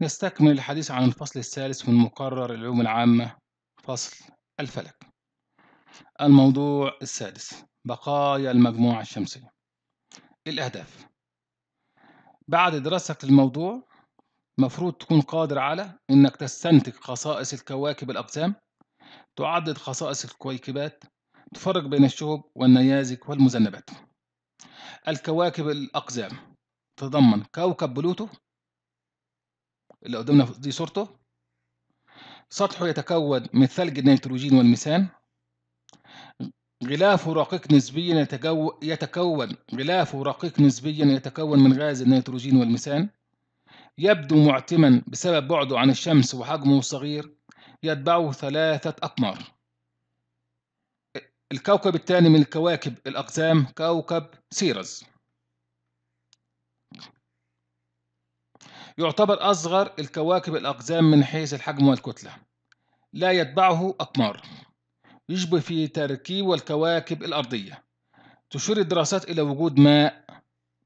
نستكمل الحديث عن الفصل الثالث من مقرر العلوم العامة فصل الفلك الموضوع السادس بقايا المجموعة الشمسية الأهداف بعد دراستك للموضوع مفروض تكون قادر على إنك تستنتج خصائص الكواكب الأقسام تعدد خصائص الكويكبات تفرق بين الشهب والنيازك والمذنبات الكواكب الأقزام تتضمن كوكب بلوتو اللي قدامنا دي صورته سطحه يتكون من ثلج النيتروجين والميثان غلافه رقيق نسبيا يتكون غلافه رقيق نسبيا يتكون من غاز النيتروجين والميثان يبدو معتما بسبب بعده عن الشمس وحجمه الصغير يتبعه ثلاثة أقمار الكوكب الثاني من الكواكب الأقزام كوكب سيرز يعتبر أصغر الكواكب الأقزام من حيث الحجم والكتلة لا يتبعه أقمار يشبه في تركيب الكواكب الأرضية تشير الدراسات إلى وجود ماء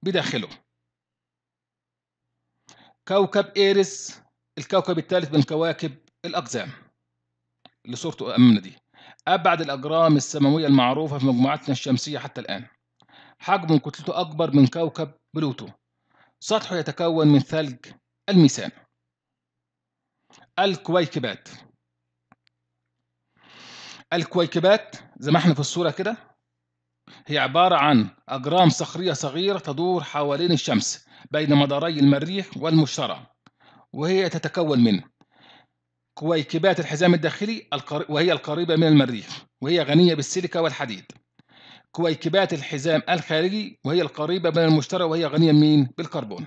بداخله كوكب إيرس الكوكب الثالث من كواكب الأقزام اللي صورته أمامنا دي أبعد الأجرام السماوية المعروفة في مجموعتنا الشمسية حتى الآن حجم كتلته أكبر من كوكب بلوتو سطحه يتكون من ثلج الميسان الكويكبات الكويكبات زي ما احنا في الصورة كده هي عبارة عن أجرام صخرية صغيرة تدور حوالين الشمس بين مداري المريخ والمشتري وهي تتكون من كويكبات الحزام الداخلي وهي القريبة من المريخ وهي غنية بالسيليكا والحديد كويكبات الحزام الخارجي وهي القريبة من المشترى وهي غنية مين بالكربون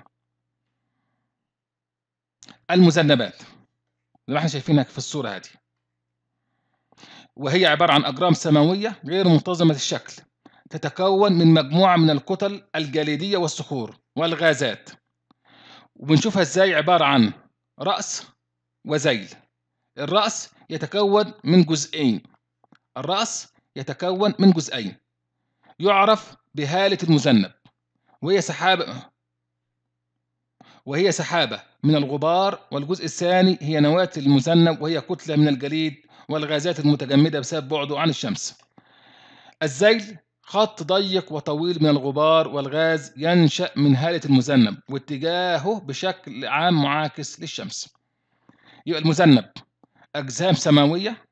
المذنبات اللي احنا شايفينها في الصورة هذه وهي عبارة عن أجرام سماوية غير منتظمة الشكل تتكون من مجموعة من الكتل الجليدية والصخور والغازات وبنشوفها ازاي عبارة عن رأس وزيل الرأس يتكون من جزئين الرأس يتكون من جزئين يعرف بهالة المذنب وهي سحابة وهي سحابة من الغبار والجزء الثاني هي نواة المذنب وهي كتلة من الجليد والغازات المتجمدة بسبب بعده عن الشمس الزيل خط ضيق وطويل من الغبار والغاز ينشأ من هالة المذنب واتجاهه بشكل عام معاكس للشمس يبقى المذنب أجسام سماوية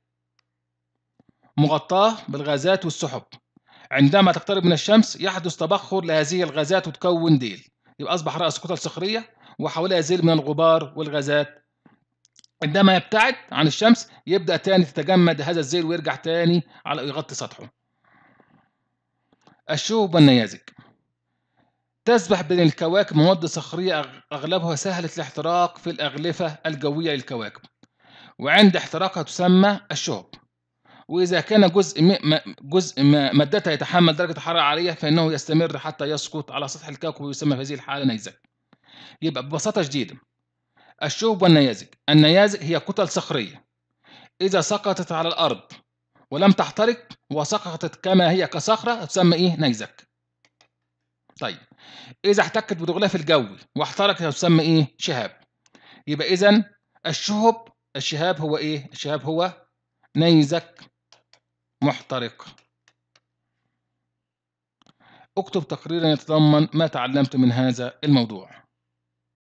مغطاة بالغازات والسحب عندما تقترب من الشمس يحدث تبخر لهذه الغازات وتكون ديل يبقى أصبح رأس كتل صخرية وحولها زيل من الغبار والغازات عندما يبتعد عن الشمس يبدأ تاني تتجمد هذا الزيل ويرجع تاني على يغطي سطحه الشهب والنيازك تسبح بين الكواكب مواد صخرية أغلبها سهلة الاحتراق في الأغلفة الجوية للكواكب وعند احتراقها تسمى الشهب وإذا كان جزء جزء مادته يتحمل درجة حرارة عالية فإنه يستمر حتى يسقط على سطح الكوكب ويسمى في هذه الحالة نيزك. يبقى ببساطة شديدة الشوب والنيازك، النيازك هي كتل صخرية إذا سقطت على الأرض ولم تحترق وسقطت كما هي كصخرة تسمى إيه نيزك. طيب إذا احتكت بغلاف الجوي واحترقت تسمى إيه شهاب. يبقى إذا الشهب الشهاب هو إيه؟ الشهاب هو نيزك محترقة اكتب تقريرا يتضمن ما تعلمت من هذا الموضوع